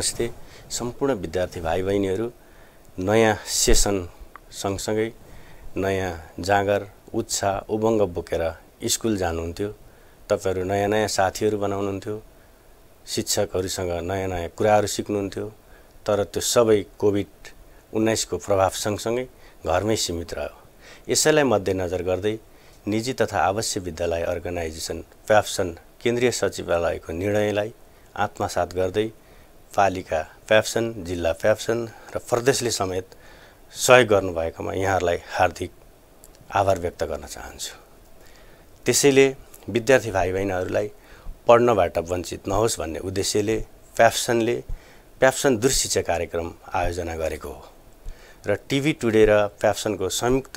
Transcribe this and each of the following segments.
नमस्ते सम्पूर्ण विद्यार्थी भाइ बहिनीहरू नयाँ सेसन सँगसँगै नयाँ जाँगर उत्साह उभङ्ग बोकेर स्कुल जानुहुन्थ्यो तपाईँहरू नयाँ नयाँ साथीहरू बनाउनुहुन्थ्यो शिक्षकहरूसँग नयाँ नयाँ कुराहरू सिक्नुहुन्थ्यो तर त्यो सबै कोभिड उन्नाइसको प्रभाव सँगसँगै घरमै सीमित रह्यो यसैलाई मध्यनजर गर्दै निजी तथा आवश्यक विद्यालय अर्गनाइजेसन प्याप्सन केन्द्रीय सचिवालयको निर्णयलाई आत्मसात गर्दै पालिका प्याप्सन जिल्ला प्याप्सन र प्रदेशले समेत सहयोग गर्नुभएकोमा यहाँहरूलाई हार्दिक आभार व्यक्त गर्न चाहन्छु त्यसैले विद्यार्थी भाइ बहिनीहरूलाई पढ्नबाट वञ्चित नहोस् भन्ने उद्देश्यले प्याप्सनले प्याप्सन दुर्शिक्षा कार्यक्रम आयोजना गरेको हो र टिभी टुडे र प्याप्सनको संयुक्त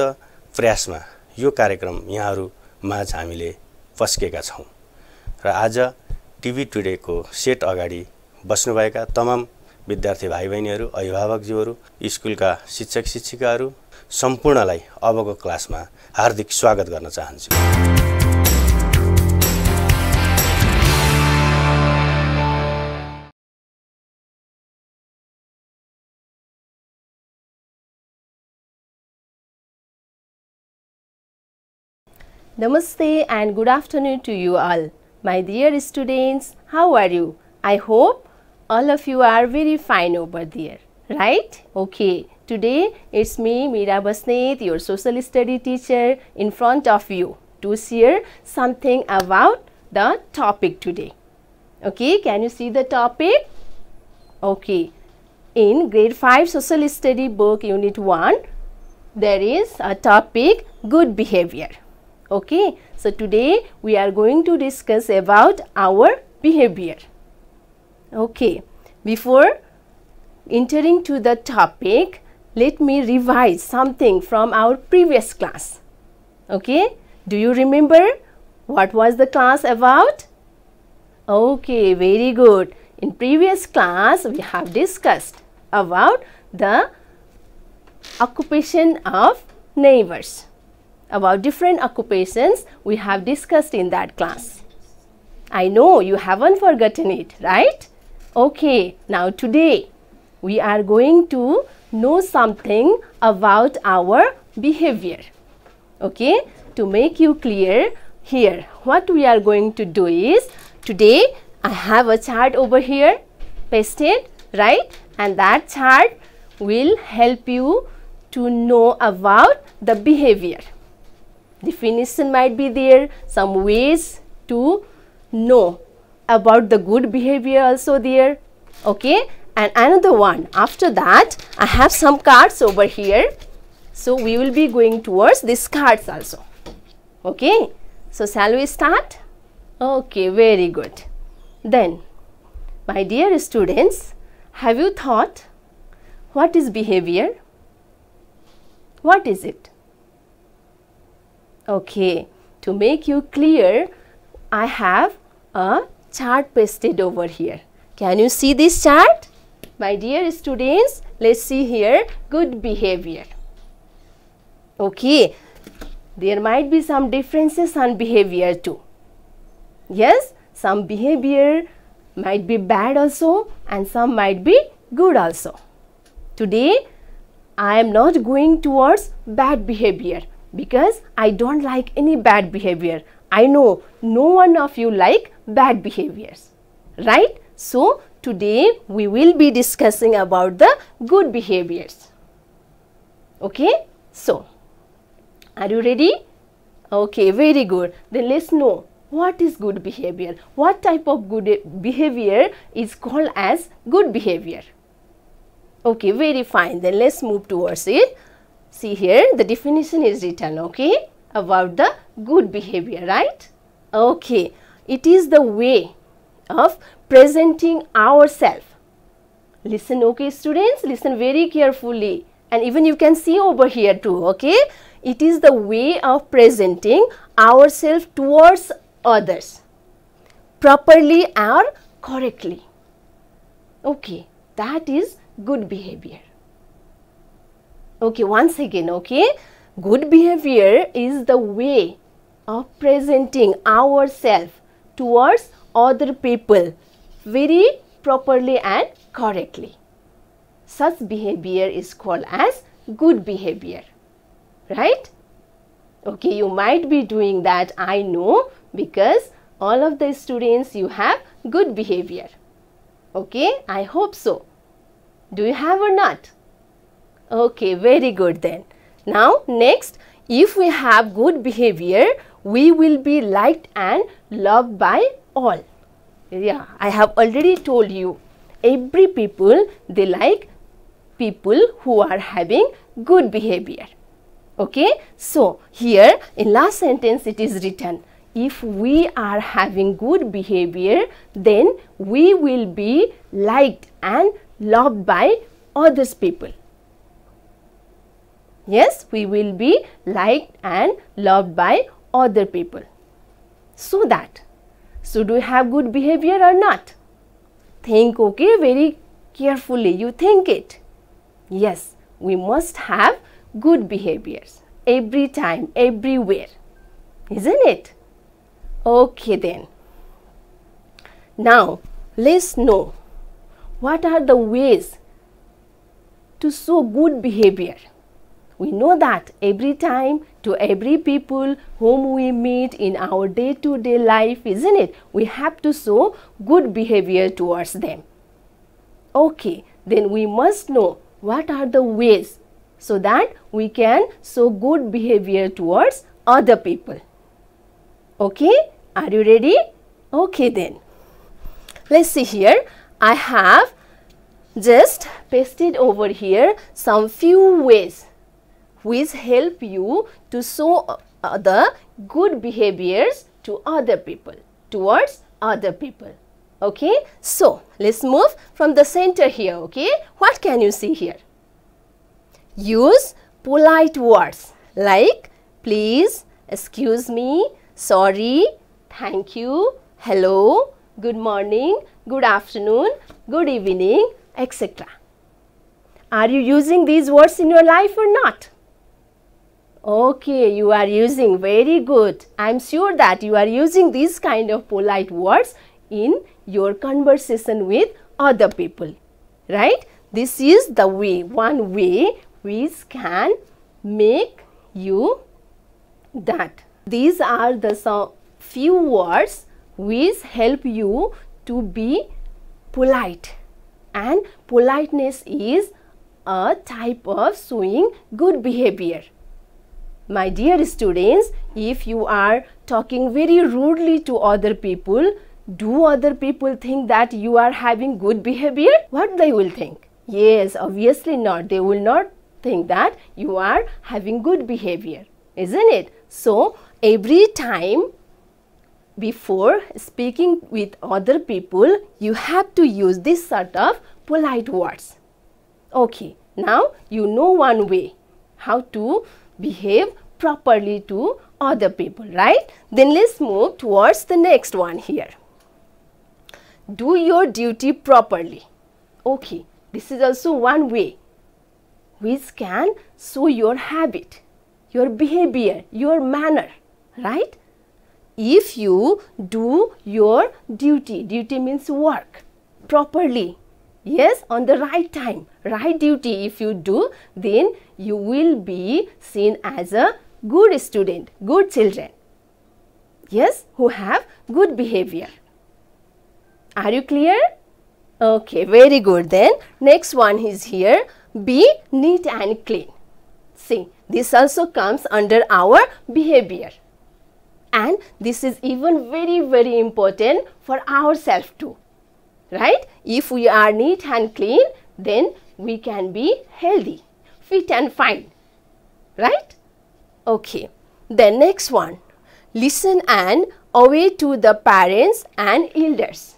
प्रयासमा यो कार्यक्रम यहाँहरू माझ हामीले पस्केका छौँ र आज टिभी टुडेको सेट अगाडि बस्नुभएका तमाम विद्यार्थी भाइ बहिनीहरू अभिभावकज्यूहरू स्कुलका शिक्षक शिक्षिकाहरू सम्पूर्णलाई अबको क्लासमा हार्दिक स्वागत गर्न चाहन्छु नमस्ते and good afternoon to you all. My dear students, how are you? I hope all of you are very fine over there, right? Okay, today it's me, Meera your social study teacher in front of you to share something about the topic today. Okay, can you see the topic? Okay, in grade 5 social study book unit 1, there is a topic good behavior. Okay, so today we are going to discuss about our behavior okay before entering to the topic, let me revise something from our previous class. Okay, do you remember what was the class about? Okay, very good. In previous class, we have discussed about the occupation of neighbors. About different occupations we have discussed in that class. I know you haven't forgotten it, right? Okay, now today we are going to know something about our behavior. Okay, to make you clear here, what we are going to do is today I have a chart over here pasted, right? And that chart will help you to know about the behavior. Definition might be there, some ways to know about the good behavior also there okay and another one after that I have some cards over here so we will be going towards these cards also okay so shall we start okay very good then my dear students have you thought what is behavior what is it okay to make you clear I have a chart pasted over here. Can you see this chart? My dear students, let's see here good behavior. Okay, there might be some differences on behavior too. Yes, some behavior might be bad also and some might be good also. Today, I am not going towards bad behavior because I don't like any bad behavior. I know no one of you like bad behaviors, right? So, today we will be discussing about the good behaviors. Okay? So, are you ready? Okay, very good. Then let's know what is good behavior. What type of good behavior is called as good behavior? Okay, very fine. Then let's move towards it. See here, the definition is written, okay, about the good behavior, right? Okay, it is the way of presenting ourselves. Listen, okay, students, listen very carefully. And even you can see over here too, okay? It is the way of presenting ourselves towards others properly or correctly. Okay, that is good behavior. Okay, once again, okay, good behavior is the way of presenting ourselves towards other people very properly and correctly. Such behavior is called as good behavior, right? Okay, you might be doing that, I know, because all of the students you have good behavior. Okay, I hope so. Do you have or not? Okay, very good then. Now, next, if we have good behavior, we will be liked and loved by all. Yeah, I have already told you every people they like people who are having good behavior. Okay, so here in last sentence it is written if we are having good behavior then we will be liked and loved by others people. Yes, we will be liked and loved by other people. So that, should we have good behavior or not? Think, okay, very carefully, you think it. Yes, we must have good behaviors every time, everywhere, isn't it? Okay then. Now, let's know what are the ways to show good behavior. We know that every time to every people whom we meet in our day-to-day -day life, isn't it? We have to show good behavior towards them. Okay, then we must know what are the ways so that we can show good behavior towards other people. Okay, are you ready? Okay then. Let's see here. I have just pasted over here some few ways which help you to show uh, the good behaviors to other people, towards other people. Okay, so let's move from the center here. Okay, what can you see here? Use polite words like please, excuse me, sorry, thank you, hello, good morning, good afternoon, good evening, etc. Are you using these words in your life or not? Okay, you are using very good. I'm sure that you are using these kind of polite words in your conversation with other people, right? This is the way, one way which can make you that. These are the so few words which help you to be polite and politeness is a type of showing good behavior. My dear students, if you are talking very rudely to other people, do other people think that you are having good behavior? What they will think? Yes, obviously not. They will not think that you are having good behavior, isn't it? So, every time before speaking with other people, you have to use this sort of polite words. Okay, now you know one way how to behave properly to other people, right? Then let's move towards the next one here. Do your duty properly. Okay, this is also one way which can show your habit, your behavior, your manner, right? If you do your duty, duty means work properly, Yes, on the right time, right duty if you do, then you will be seen as a good student, good children. Yes, who have good behavior. Are you clear? Okay, very good then. Next one is here, be neat and clean. See, this also comes under our behavior. And this is even very, very important for ourselves too right? If we are neat and clean, then we can be healthy, fit and fine, right? Okay. The next one, listen and obey to the parents and elders.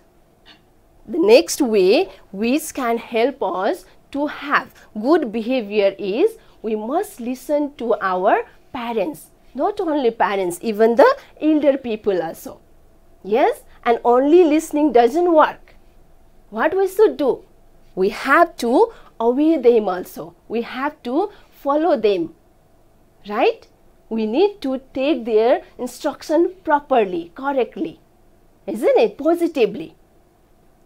The next way which can help us to have good behavior is we must listen to our parents, not only parents, even the elder people also. Yes, and only listening doesn't work what we should do? We have to obey them also. We have to follow them. Right? We need to take their instruction properly, correctly. Isn't it? Positively.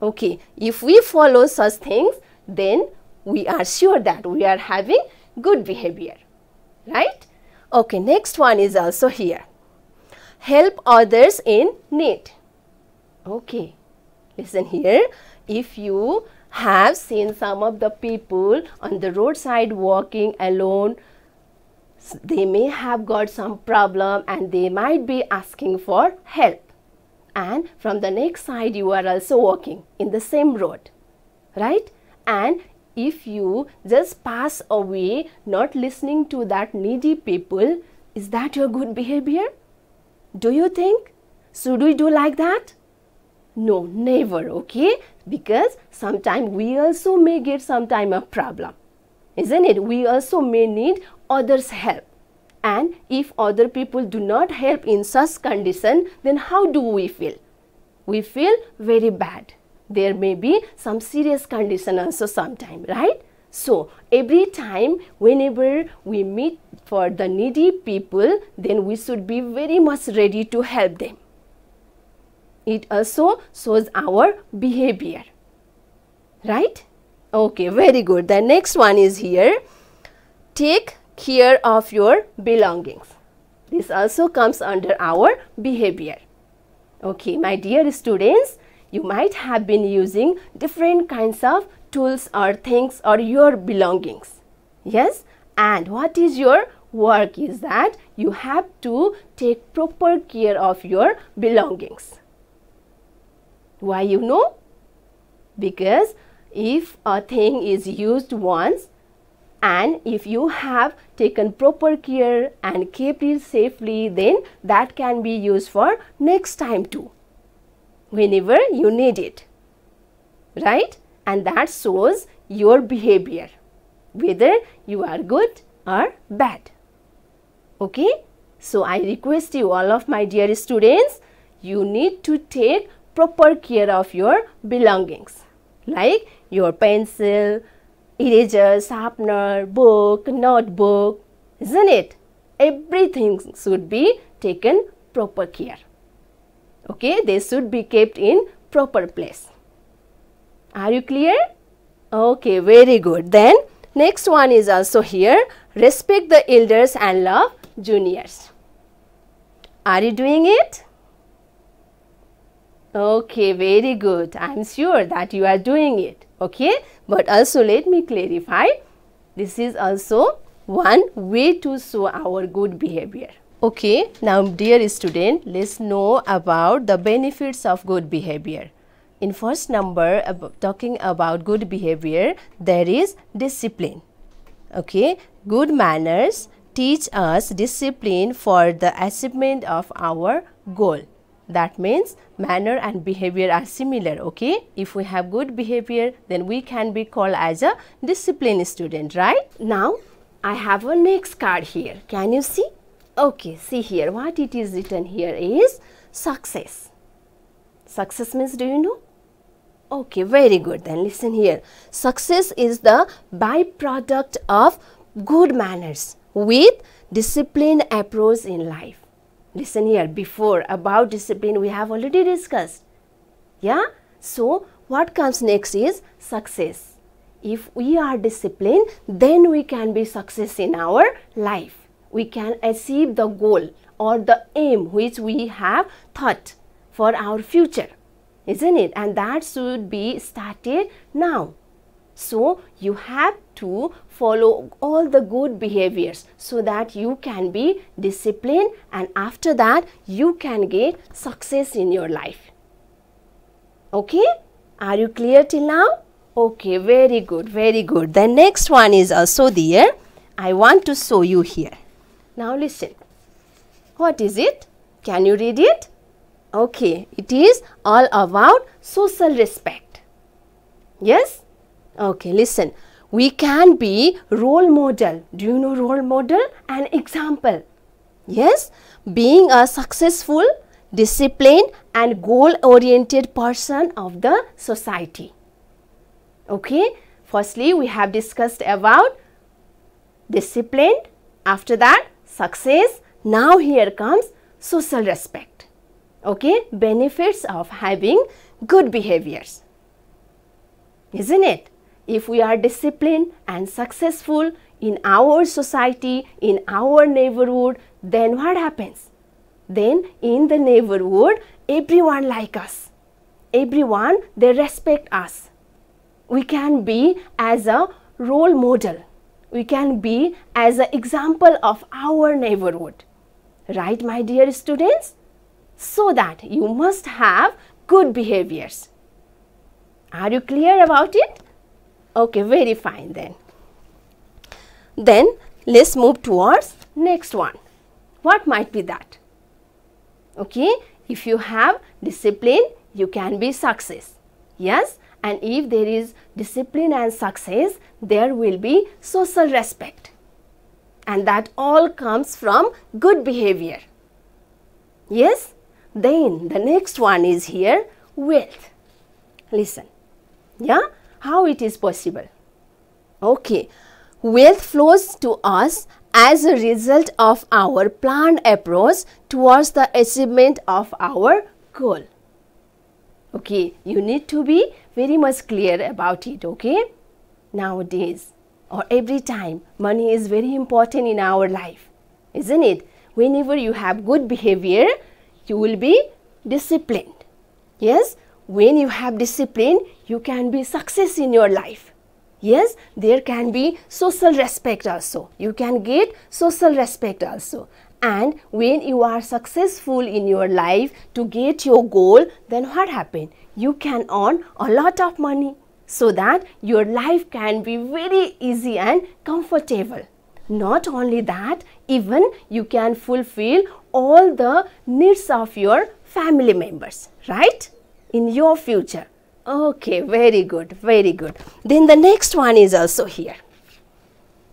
Okay, if we follow such things, then we are sure that we are having good behavior. Right? Okay, next one is also here. Help others in need. Okay, listen here if you have seen some of the people on the roadside walking alone they may have got some problem and they might be asking for help and from the next side you are also walking in the same road right and if you just pass away not listening to that needy people is that your good behavior do you think should we do like that no never okay because sometimes we also may get sometime a problem isn't it we also may need others help and if other people do not help in such condition then how do we feel we feel very bad there may be some serious condition also sometime right so every time whenever we meet for the needy people then we should be very much ready to help them it also shows our behavior right okay very good the next one is here take care of your belongings this also comes under our behavior okay my dear students you might have been using different kinds of tools or things or your belongings yes and what is your work is that you have to take proper care of your belongings why you know? Because if a thing is used once and if you have taken proper care and kept it safely then that can be used for next time too whenever you need it right and that shows your behavior whether you are good or bad okay so i request you all of my dear students you need to take proper care of your belongings like your pencil, eraser, sharpener, book, notebook, isn't it? Everything should be taken proper care. Okay, they should be kept in proper place. Are you clear? Okay, very good. Then next one is also here, respect the elders and love juniors. Are you doing it? Okay, very good. I am sure that you are doing it. Okay, but also let me clarify. This is also one way to show our good behavior. Okay, now dear student, let's know about the benefits of good behavior. In first number, ab talking about good behavior, there is discipline. Okay, good manners teach us discipline for the achievement of our goal that means manner and behavior are similar okay if we have good behavior then we can be called as a disciplined student right now i have a next card here can you see okay see here what it is written here is success success means do you know okay very good then listen here success is the byproduct of good manners with disciplined approach in life listen here before about discipline we have already discussed yeah so what comes next is success if we are disciplined then we can be success in our life we can achieve the goal or the aim which we have thought for our future isn't it and that should be started now so, you have to follow all the good behaviors so that you can be disciplined and after that you can get success in your life. Okay? Are you clear till now? Okay, very good, very good. The next one is also there. I want to show you here. Now listen. What is it? Can you read it? Okay, it is all about social respect. Yes? Okay, listen. We can be role model. Do you know role model? An example. Yes, being a successful, disciplined and goal-oriented person of the society. Okay, firstly we have discussed about discipline. after that success, now here comes social respect. Okay, benefits of having good behaviors. Isn't it? if we are disciplined and successful in our society, in our neighborhood, then what happens? Then in the neighborhood, everyone like us. Everyone, they respect us. We can be as a role model. We can be as an example of our neighborhood. Right, my dear students? So that you must have good behaviors. Are you clear about it? Okay, very fine then. Then let's move towards next one. What might be that? Okay, if you have discipline, you can be success. Yes, and if there is discipline and success, there will be social respect. And that all comes from good behavior. Yes, then the next one is here, wealth. Listen, yeah, how it is possible? Okay, wealth flows to us as a result of our planned approach towards the achievement of our goal. Okay, you need to be very much clear about it, okay? Nowadays or every time, money is very important in our life, isn't it? Whenever you have good behavior, you will be disciplined. Yes, when you have discipline, you can be success in your life. Yes, there can be social respect also. You can get social respect also. And when you are successful in your life to get your goal, then what happen? You can earn a lot of money so that your life can be very easy and comfortable. Not only that, even you can fulfill all the needs of your family members, right? in your future. Okay, very good, very good. Then the next one is also here.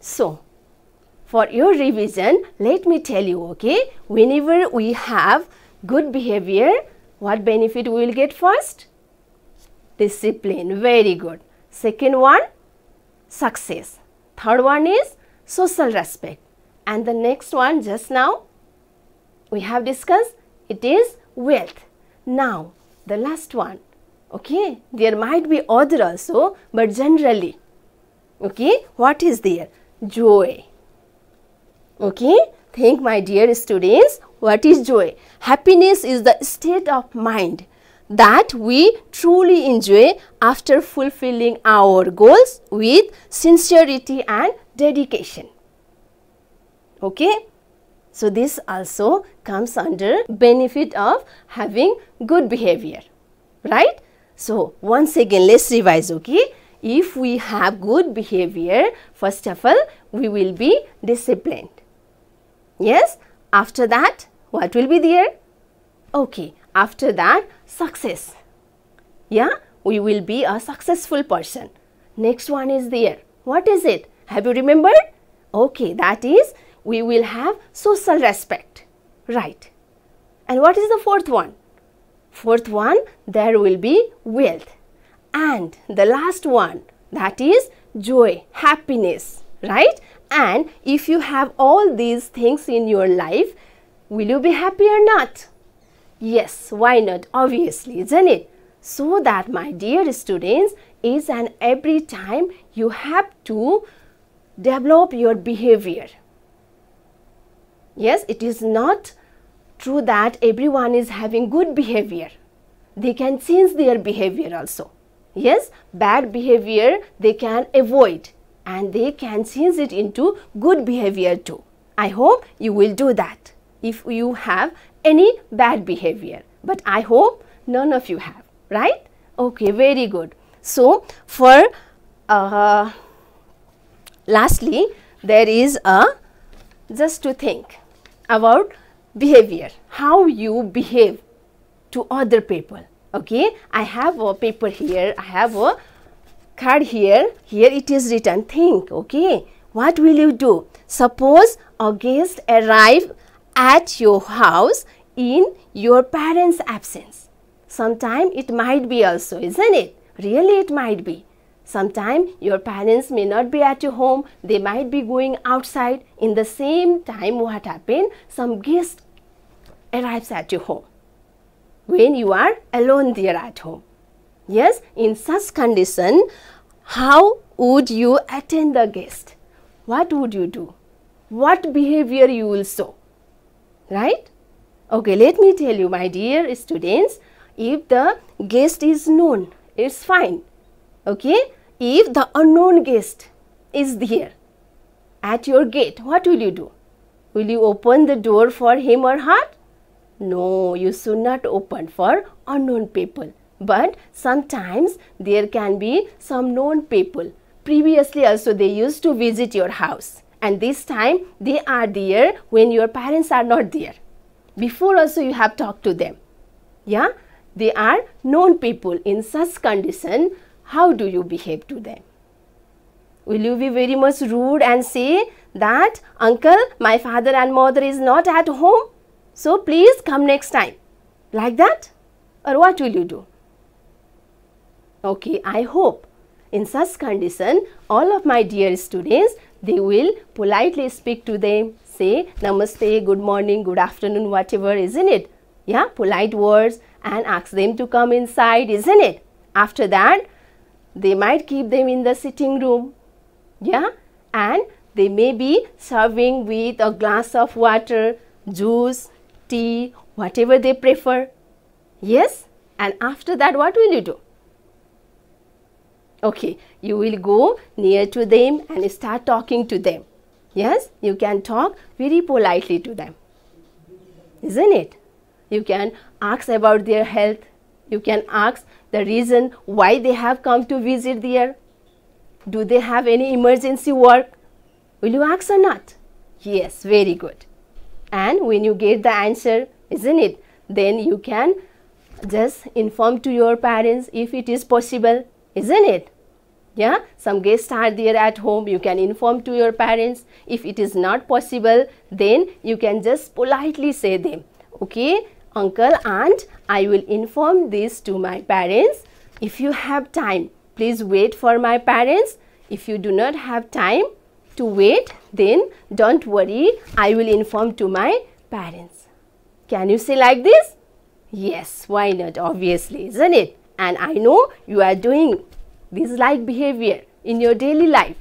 So, for your revision, let me tell you, okay, whenever we have good behavior, what benefit we will get first? Discipline, very good. Second one, success. Third one is social respect. And the next one just now, we have discussed, it is wealth. Now, the last one okay there might be other also but generally okay what is there joy okay think my dear students what is joy happiness is the state of mind that we truly enjoy after fulfilling our goals with sincerity and dedication okay so this also comes under benefit of having good behavior, right? So once again, let's revise, okay? If we have good behavior, first of all, we will be disciplined. Yes? After that, what will be there? Okay, after that, success. Yeah, we will be a successful person. Next one is there. What is it? Have you remembered? Okay, that is we will have social respect, right? And what is the fourth one? Fourth one, there will be wealth. And the last one, that is joy, happiness, right? And if you have all these things in your life, will you be happy or not? Yes, why not? Obviously, isn't it? So that, my dear students, is and every time you have to develop your behavior. Yes, it is not true that everyone is having good behavior. They can change their behavior also. Yes, bad behavior they can avoid and they can change it into good behavior too. I hope you will do that if you have any bad behavior. But I hope none of you have, right? Okay, very good. So, for uh, lastly, there is a uh, just to think about behavior, how you behave to other people. Okay, I have a paper here, I have a card here, here it is written think. Okay, what will you do? Suppose a guest arrive at your house in your parents absence. Sometime it might be also, isn't it? Really it might be. Sometimes your parents may not be at your home, they might be going outside. In the same time what happened, some guest arrives at your home when you are alone there at home. Yes, in such condition, how would you attend the guest? What would you do? What behavior you will show? Right? Okay, let me tell you my dear students, if the guest is known, it's fine. Okay, if the unknown guest is there at your gate, what will you do? Will you open the door for him or her? No, you should not open for unknown people. But sometimes there can be some known people. Previously also they used to visit your house and this time they are there when your parents are not there. Before also you have talked to them. Yeah, they are known people. In such condition, how do you behave to them? Will you be very much rude and say that, uncle, my father and mother is not at home, so please come next time, like that? Or what will you do? Okay, I hope in such condition, all of my dear students, they will politely speak to them, say namaste, good morning, good afternoon, whatever, isn't it? Yeah, polite words and ask them to come inside, isn't it? After that, they might keep them in the sitting room. Yeah, and they may be serving with a glass of water, juice, tea, whatever they prefer. Yes, and after that, what will you do? Okay, you will go near to them and start talking to them. Yes, you can talk very politely to them, isn't it? You can ask about their health, you can ask the reason why they have come to visit there. Do they have any emergency work? Will you ask or not? Yes, very good. And when you get the answer, isn't it? Then you can just inform to your parents if it is possible, isn't it? Yeah, some guests are there at home, you can inform to your parents. If it is not possible, then you can just politely say them, okay, uncle, aunt, I will inform this to my parents. If you have time, please wait for my parents. If you do not have time to wait, then don't worry, I will inform to my parents. Can you say like this? Yes, why not? Obviously, isn't it? And I know you are doing this like behavior in your daily life.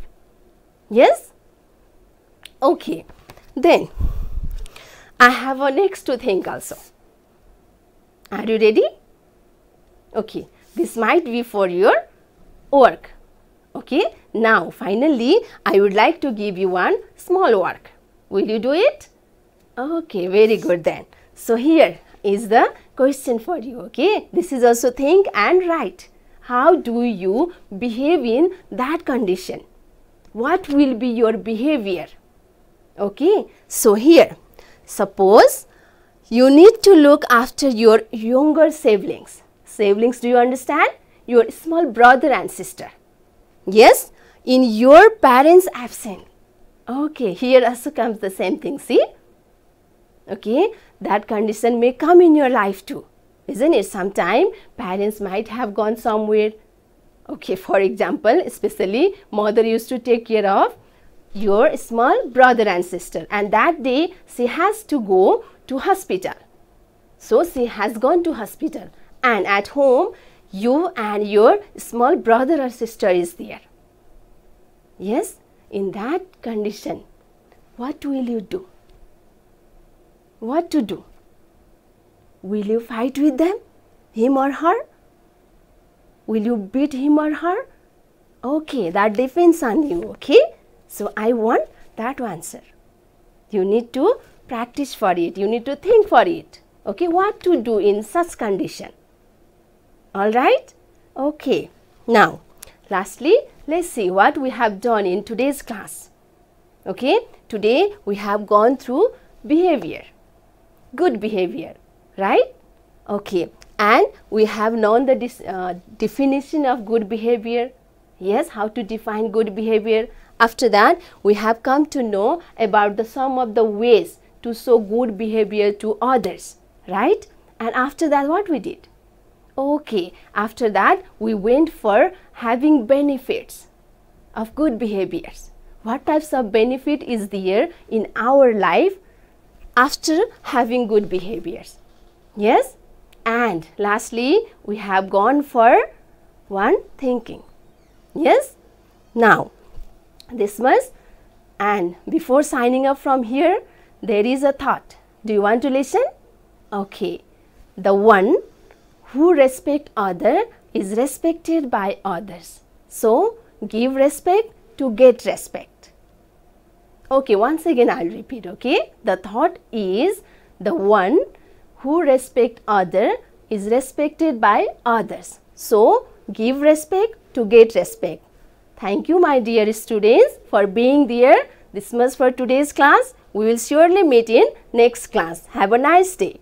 Yes? Okay. Then, I have a next to think also. Are you ready? Okay, this might be for your work. Okay, now finally, I would like to give you one small work. Will you do it? Okay, very good then. So here is the question for you. Okay, this is also think and write. How do you behave in that condition? What will be your behavior? Okay, so here, suppose you need to look after your younger siblings. Siblings, do you understand? Your small brother and sister. Yes, in your parents' absence. Okay, here also comes the same thing, see? Okay, that condition may come in your life too, isn't it? Sometime parents might have gone somewhere. Okay, for example, especially mother used to take care of your small brother and sister and that day she has to go to hospital. So she has gone to hospital and at home you and your small brother or sister is there. Yes, in that condition, what will you do? What to do? Will you fight with them, him or her? Will you beat him or her? Okay, that depends on you, okay? So I want that answer. You need to practice for it. You need to think for it. Okay, what to do in such condition. Alright? Okay. Now, lastly, let's see what we have done in today's class. Okay, today we have gone through behavior, good behavior, right? Okay, and we have known the uh, definition of good behavior. Yes, how to define good behavior. After that, we have come to know about the sum of the ways to show good behavior to others, right? And after that, what we did? Okay, after that, we went for having benefits of good behaviors. What types of benefit is there in our life after having good behaviors? Yes? And lastly, we have gone for one thinking. Yes? Now, this was and before signing up from here, there is a thought. Do you want to listen? Okay. The one who respect other is respected by others. So, give respect to get respect. Okay, once again I will repeat, okay. The thought is the one who respect other is respected by others. So, give respect to get respect. Thank you my dear students for being there. This much for today's class. We will surely meet in next class. Have a nice day.